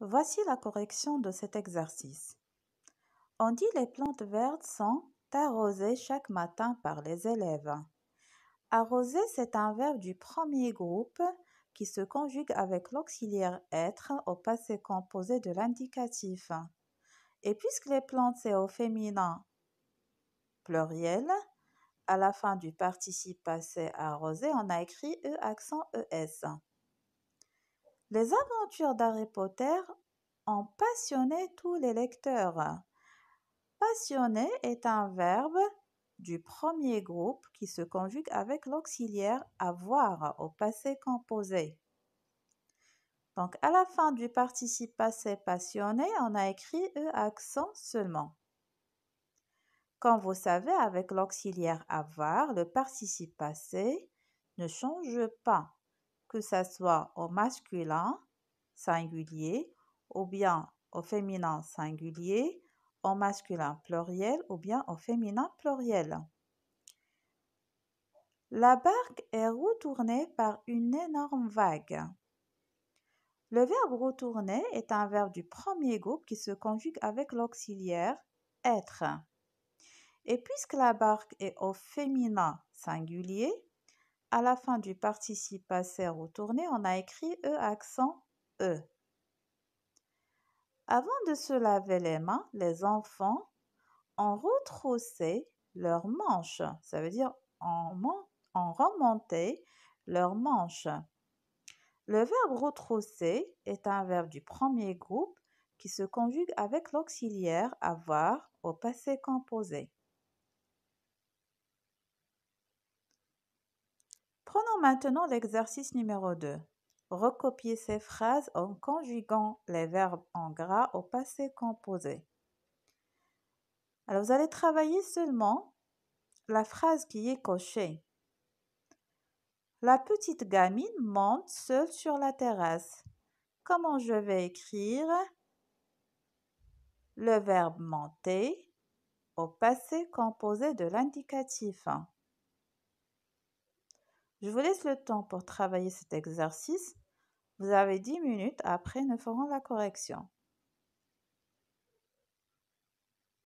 Voici la correction de cet exercice. On dit les plantes vertes sont arrosées chaque matin par les élèves. Arroser, c'est un verbe du premier groupe qui se conjugue avec l'auxiliaire être au passé composé de l'indicatif. Et puisque les plantes, c'est au féminin pluriel, à la fin du participe passé arrosé, on a écrit E accent ES. Les aventures d'Harry Potter ont passionné tous les lecteurs. Passionner est un verbe du premier groupe qui se conjugue avec l'auxiliaire avoir au passé composé. Donc à la fin du participe passé passionné, on a écrit E accent seulement. Comme vous savez, avec l'auxiliaire avoir, le participe passé ne change pas que ce soit au masculin singulier ou bien au féminin singulier, au masculin pluriel ou bien au féminin pluriel. La barque est retournée par une énorme vague. Le verbe retourner est un verbe du premier groupe qui se conjugue avec l'auxiliaire être. Et puisque la barque est au féminin singulier, à la fin du participe passé retourné, on a écrit E accent E. Avant de se laver les mains, les enfants ont retroussé leurs manches. Ça veut dire ont en remonté leurs manches. Le verbe retrousser est un verbe du premier groupe qui se conjugue avec l'auxiliaire avoir au passé composé. Prenons maintenant l'exercice numéro 2. Recopiez ces phrases en conjuguant les verbes en gras au passé composé. Alors, vous allez travailler seulement la phrase qui est cochée. La petite gamine monte seule sur la terrasse. Comment je vais écrire le verbe monter au passé composé de l'indicatif hein? Je vous laisse le temps pour travailler cet exercice. Vous avez 10 minutes, après nous ferons la correction.